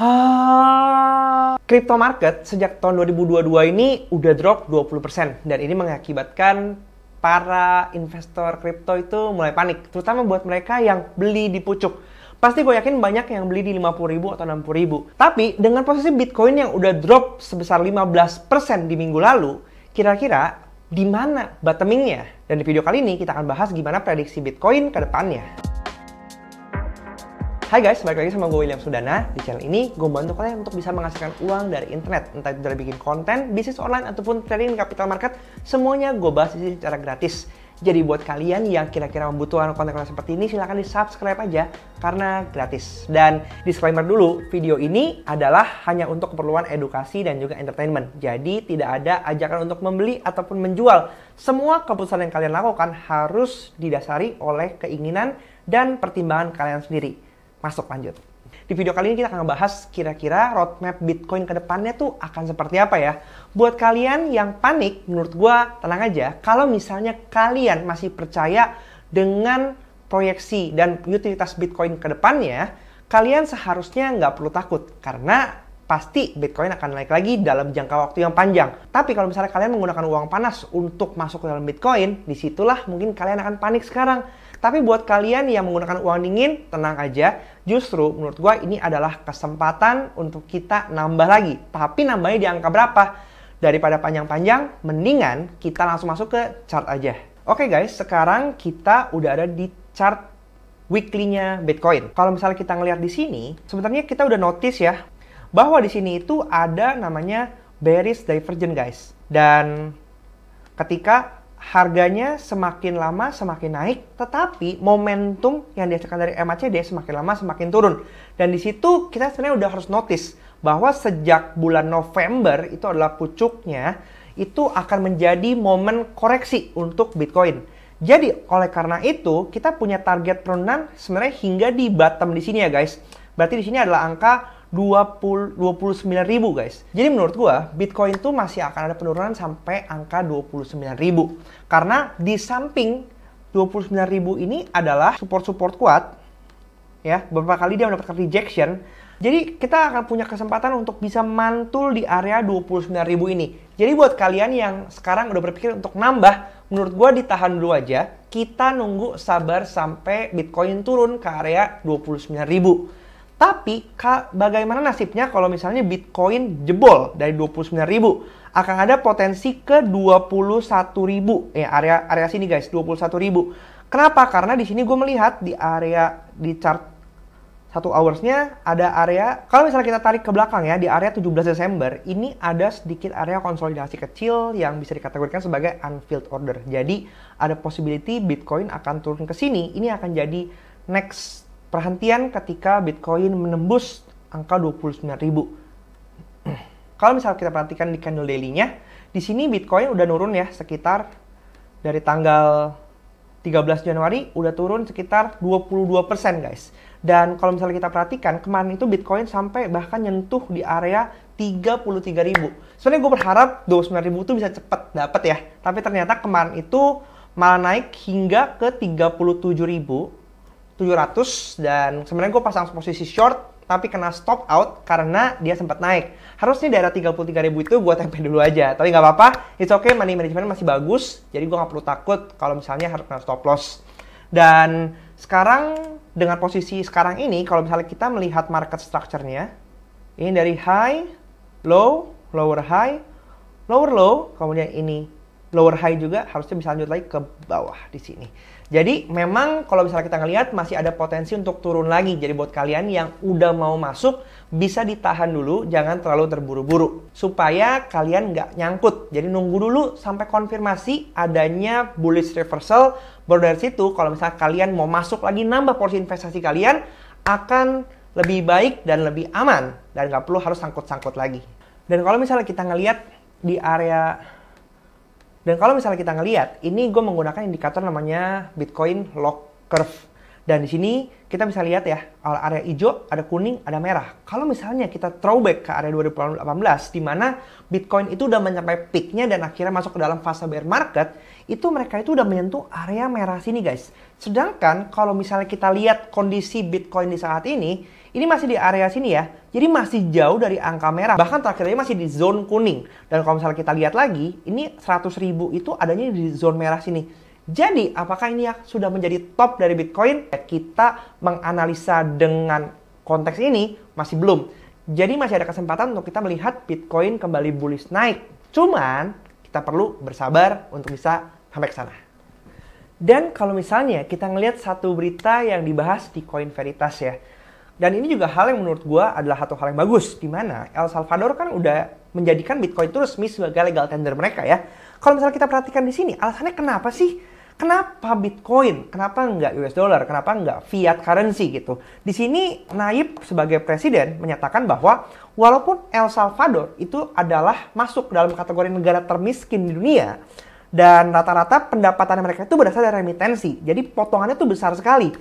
Ah. Crypto market sejak tahun 2022 ini udah drop 20% dan ini mengakibatkan para investor kripto itu mulai panik, terutama buat mereka yang beli di pucuk. Pasti gue yakin banyak yang beli di 50 ribu atau 60 ribu. Tapi dengan posisi Bitcoin yang udah drop sebesar 15% di minggu lalu, kira-kira di mana bottomingnya? Dan di video kali ini kita akan bahas gimana prediksi Bitcoin ke depannya. Hai guys, balik lagi sama gue William Sudana. Di channel ini, gue bantu kalian untuk bisa menghasilkan uang dari internet. Entah itu dari bikin konten, bisnis online, ataupun trading capital market, semuanya gue bahas di sini secara gratis. Jadi buat kalian yang kira-kira membutuhkan konten-konten seperti ini silahkan di subscribe aja karena gratis. Dan disclaimer dulu, video ini adalah hanya untuk keperluan edukasi dan juga entertainment. Jadi tidak ada ajakan untuk membeli ataupun menjual. Semua keputusan yang kalian lakukan harus didasari oleh keinginan dan pertimbangan kalian sendiri. Masuk lanjut. Di video kali ini kita akan ngebahas kira-kira roadmap Bitcoin ke depannya tuh akan seperti apa ya. Buat kalian yang panik, menurut gue tenang aja. Kalau misalnya kalian masih percaya dengan proyeksi dan utilitas Bitcoin ke depannya, kalian seharusnya nggak perlu takut. Karena pasti Bitcoin akan naik lagi dalam jangka waktu yang panjang. Tapi kalau misalnya kalian menggunakan uang panas untuk masuk ke dalam Bitcoin, disitulah mungkin kalian akan panik sekarang. Tapi buat kalian yang menggunakan uang dingin, tenang aja. Justru menurut gue ini adalah kesempatan untuk kita nambah lagi. Tapi nambahnya di angka berapa? Daripada panjang-panjang, mendingan kita langsung masuk ke chart aja. Oke okay guys, sekarang kita udah ada di chart weekly-nya Bitcoin. Kalau misalnya kita ngelihat di sini, sebenarnya kita udah notice ya bahwa di sini itu ada namanya bearish divergence guys. Dan ketika harganya semakin lama semakin naik, tetapi momentum yang dihasilkan dari MACD semakin lama semakin turun. Dan di situ kita sebenarnya udah harus notice bahwa sejak bulan November itu adalah pucuknya itu akan menjadi momen koreksi untuk Bitcoin. Jadi oleh karena itu kita punya target penurunan sebenarnya hingga di bottom di sini ya guys. Berarti di sini adalah angka 20 29 ribu guys. Jadi menurut gua Bitcoin tuh masih akan ada penurunan sampai angka 29 ribu. Karena di samping 29 ribu ini adalah support-support kuat ya beberapa kali dia mendapatkan rejection jadi kita akan punya kesempatan untuk bisa mantul di area 29.000 ini jadi buat kalian yang sekarang udah berpikir untuk nambah menurut gua ditahan dulu aja kita nunggu sabar sampai Bitcoin turun ke area 29.000 tapi bagaimana nasibnya kalau misalnya Bitcoin jebol dari 29.000 Akan ada potensi ke 21.000 ribu. Ya, area area sini guys, 21.000. Kenapa? Karena di sini gue melihat di area di chart satu hoursnya ada area kalau misalnya kita tarik ke belakang ya di area 17 Desember ini ada sedikit area konsolidasi kecil yang bisa dikategorikan sebagai unfilled order jadi ada possibility Bitcoin akan turun ke sini ini akan jadi next Perhentian ketika Bitcoin menembus angka 29.000. Kalau misal kita perhatikan di candle daily-nya, di sini Bitcoin udah nurun ya sekitar dari tanggal 13 Januari udah turun sekitar 22% guys. Dan kalau misalnya kita perhatikan, kemarin itu Bitcoin sampai bahkan nyentuh di area 33.000. Sebenarnya gue berharap 29.000 itu bisa cepet dapet ya. Tapi ternyata kemarin itu malah naik hingga ke 37.000 700 dan sebenarnya gue pasang posisi short tapi kena stop out karena dia sempat naik. Harusnya daerah 33.000 itu gue tempe dulu aja. Tapi nggak apa-apa, it's okay, money management masih bagus. Jadi gue nggak perlu takut kalau misalnya harus kena stop loss. Dan sekarang dengan posisi sekarang ini, kalau misalnya kita melihat market structure-nya, ini dari high, low, lower high, lower low, kemudian ini lower high juga harusnya bisa lanjut lagi ke bawah di sini. Jadi memang kalau misalnya kita ngelihat masih ada potensi untuk turun lagi. Jadi buat kalian yang udah mau masuk bisa ditahan dulu, jangan terlalu terburu-buru supaya kalian nggak nyangkut. Jadi nunggu dulu sampai konfirmasi adanya bullish reversal. Baru dari situ kalau misalnya kalian mau masuk lagi nambah porsi investasi kalian akan lebih baik dan lebih aman dan nggak perlu harus sangkut-sangkut lagi. Dan kalau misalnya kita ngelihat di area dan kalau misalnya kita ngelihat, ini gue menggunakan indikator namanya Bitcoin Lock Curve. Dan di sini kita bisa lihat ya, area hijau, ada kuning, ada merah. Kalau misalnya kita throwback ke area 2018, di mana Bitcoin itu udah mencapai peaknya dan akhirnya masuk ke dalam fase bear market, itu mereka itu udah menyentuh area merah sini guys. Sedangkan kalau misalnya kita lihat kondisi Bitcoin di saat ini, ini masih di area sini ya. Jadi masih jauh dari angka merah. Bahkan terakhirnya masih di zone kuning. Dan kalau misalnya kita lihat lagi, ini 100 ribu itu adanya di zone merah sini. Jadi, apakah ini ya sudah menjadi top dari Bitcoin? Kita menganalisa dengan konteks ini masih belum. Jadi masih ada kesempatan untuk kita melihat Bitcoin kembali bullish naik. Cuman, kita perlu bersabar untuk bisa sampai ke sana. Dan kalau misalnya kita ngelihat satu berita yang dibahas di Coin Veritas ya. Dan ini juga hal yang menurut gue adalah satu hal yang bagus. di mana El Salvador kan udah menjadikan Bitcoin itu resmi sebagai legal tender mereka ya. Kalau misalnya kita perhatikan di sini, alasannya kenapa sih kenapa Bitcoin, kenapa nggak US dollar, kenapa nggak fiat currency gitu. Di sini Naib sebagai presiden menyatakan bahwa walaupun El Salvador itu adalah masuk dalam kategori negara termiskin di dunia, dan rata-rata pendapatan mereka itu berasal dari remitensi. Jadi potongannya itu besar sekali.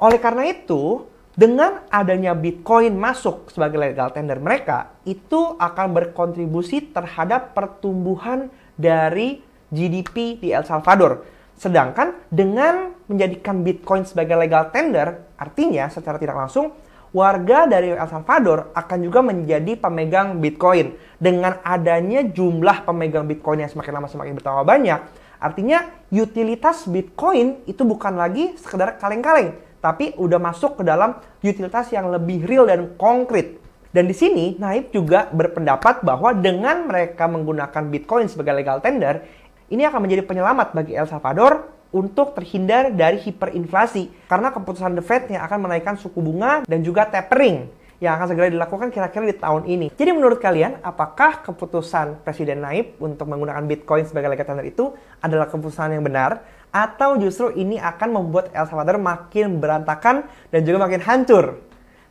Oleh karena itu, dengan adanya Bitcoin masuk sebagai legal tender mereka, itu akan berkontribusi terhadap pertumbuhan dari GDP di El Salvador Sedangkan dengan menjadikan Bitcoin sebagai legal tender, artinya secara tidak langsung warga dari El Salvador akan juga menjadi pemegang Bitcoin. Dengan adanya jumlah pemegang Bitcoin yang semakin lama semakin bertambah banyak, artinya utilitas Bitcoin itu bukan lagi sekedar kaleng-kaleng, tapi udah masuk ke dalam utilitas yang lebih real dan konkret. Dan di sini Naib juga berpendapat bahwa dengan mereka menggunakan Bitcoin sebagai legal tender, ini akan menjadi penyelamat bagi El Salvador untuk terhindar dari hiperinflasi karena keputusan The Fed yang akan menaikkan suku bunga dan juga tapering yang akan segera dilakukan kira-kira di tahun ini. Jadi menurut kalian, apakah keputusan Presiden Naib untuk menggunakan Bitcoin sebagai legal tender itu adalah keputusan yang benar? Atau justru ini akan membuat El Salvador makin berantakan dan juga makin hancur?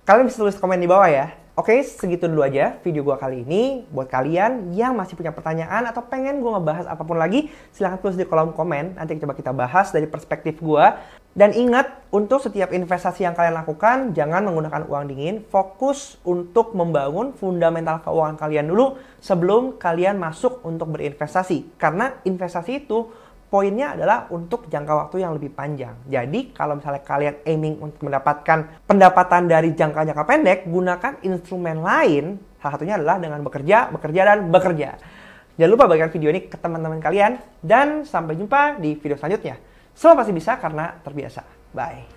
Kalian bisa tulis komen di bawah ya. Oke, segitu dulu aja video gue kali ini. Buat kalian yang masih punya pertanyaan atau pengen gue ngebahas apapun lagi, silahkan tulis di kolom komen. Nanti coba kita bahas dari perspektif gue. Dan ingat, untuk setiap investasi yang kalian lakukan, jangan menggunakan uang dingin. Fokus untuk membangun fundamental keuangan kalian dulu sebelum kalian masuk untuk berinvestasi. Karena investasi itu poinnya adalah untuk jangka waktu yang lebih panjang. Jadi kalau misalnya kalian aiming untuk mendapatkan pendapatan dari jangka-jangka pendek, gunakan instrumen lain. Salah satunya adalah dengan bekerja, bekerja, dan bekerja. Jangan lupa bagikan video ini ke teman-teman kalian. Dan sampai jumpa di video selanjutnya. Semua pasti bisa karena terbiasa. Bye.